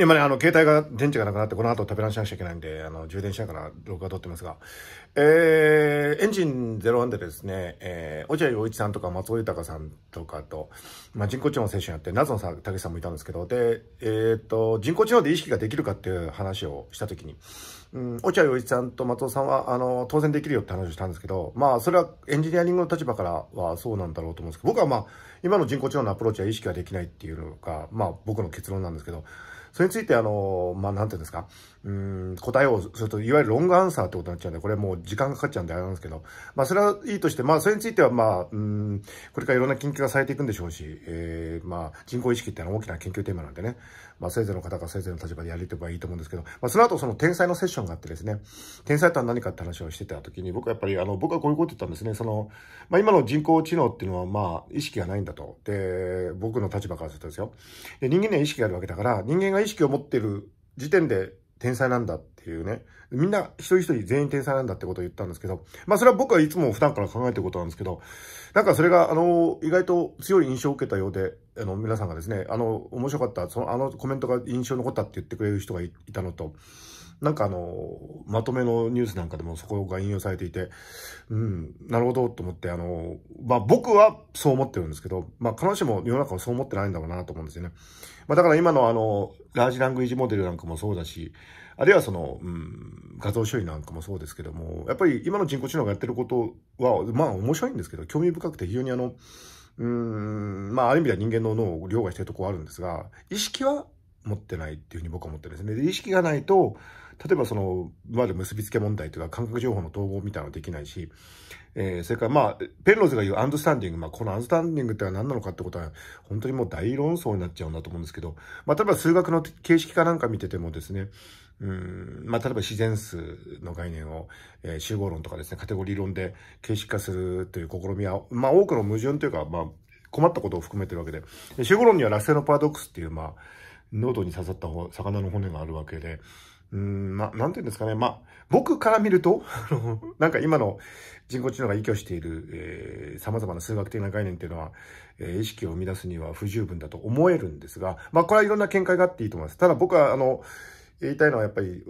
今ね、あの、携帯が、電池がなくなって、この後食べらしなくちゃいけないんで、あの、充電しながら録画撮ってますが、えー、エンジン01でですね、えー、落合陽一さんとか松尾豊さんとかと、まあ、人工知能の精神やって、謎のさ、たさんもいたんですけど、で、えー、っと、人工知能で意識ができるかっていう話をしたときに、うん、落合陽一さんと松尾さんは、あの、当然できるよって話をしたんですけど、まあ、それはエンジニアリングの立場からはそうなんだろうと思うんですけど、僕はまあ、今の人工知能のアプローチは意識ができないっていうのが、まあ、僕の結論なんですけど、それについて、あの、まあ、なんていうんですか、うん、答えをすると、いわゆるロングアンサーってことになっちゃうんで、これもう時間がかかっちゃうんであれなんですけど、まあ、それはいいとして、まあ、それについては、まあ、うん、これからいろんな研究がされていくんでしょうし、えー、まあ、人工意識っていうのは大きな研究テーマなんでね、まあ、それぞの方がせいぜいの立場でやれればいいと思うんですけど、まあ、その後、その天才のセッションがあってですね、天才とは何かって話をしてた時に、僕はやっぱり、あの、僕はこういうこと言ったんですね、その、まあ、今の人工知能っていうのは、まあ、意識がないんだと。で、僕の立場からするとですよ。で人間には意識があるわけだから、人間がが意識を持ってる時点で天才なんだっていうね。みんな一人一人全員天才なんだってことを言ったんですけど、まあそれは僕はいつも普段から考えてることなんですけど、なんかそれがあの、意外と強い印象を受けたようで、あの、皆さんがですね、あの、面白かった、その、あのコメントが印象に残ったって言ってくれる人がいたのと、なんかあの、まとめのニュースなんかでもそこが引用されていて、うん、なるほどと思って、あの、まあ、僕はそう思ってるんですけど、まあ、必ずしも世の中はそう思ってないんだろうなと思うんですよね。まあ、だから今のあの、ラージラングイジモデルなんかもそうだし、あるいはその、うん、画像処理なんかもそうですけども、やっぱり今の人工知能がやってることは、まあ面白いんですけど、興味深くて非常にあの、うん、まあある意味では人間の脳を凌駕してるところあるんですが、意識は持ってないっていうふうに僕は思ってるんですね。で、意識がないと、例えばその、まる結びつけ問題というか、感覚情報の統合みたいなのできないし、えー、それからまあ、ペンローズが言うアンドスタンディング、まあ、このアンドスタンディングってのは何なのかってことは、本当にもう大論争になっちゃうんだと思うんですけど、まあ、例えば数学の形式かなんか見ててもですね、うん、まあ、例えば自然数の概念を、えー、集合論とかですね、カテゴリー論で形式化するという試みは、まあ、多くの矛盾というか、まあ、困ったことを含めてるわけで、集合論にはラッセのパラドックスっていう、まあ、喉に刺さった魚の骨があるわけで、うん、な、なんていうんですかね。まあ、僕から見ると、あの、なんか今の人工知能が依拠している、えー、様々な数学的な概念っていうのは、えー、意識を生み出すには不十分だと思えるんですが、まあ、これはいろんな見解があっていいと思います。ただ僕は、あの、言いたいのはやっぱり、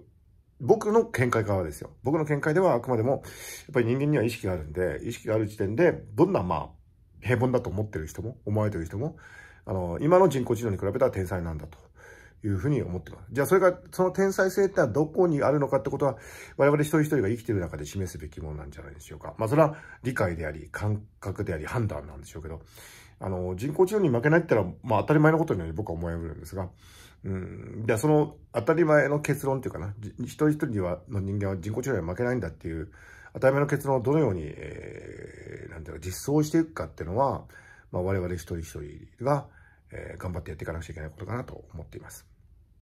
僕の見解からですよ。僕の見解ではあくまでも、やっぱり人間には意識があるんで、意識がある時点で、どんな、まあ、平凡だと思ってる人も、思われてる人も、あの、今の人工知能に比べたら天才なんだと。いうふうに思ってます。じゃあそれが、その天才性ってのはどこにあるのかってことは、我々一人一人が生きている中で示すべきものなんじゃないでしょうか。まあそれは理解であり、感覚であり、判断なんでしょうけど、あの、人工知能に負けないってのは、まあ当たり前のことのように僕は思えるんですが、うん、じゃあその当たり前の結論っていうかな、一人一人には、の人間は人工知能に負けないんだっていう、当たり前の結論をどのように、えー、なんていうか、実装していくかっていうのは、まあ我々一人一人が、えー、頑張ってやっていかなくちゃいけないことかなと思っています。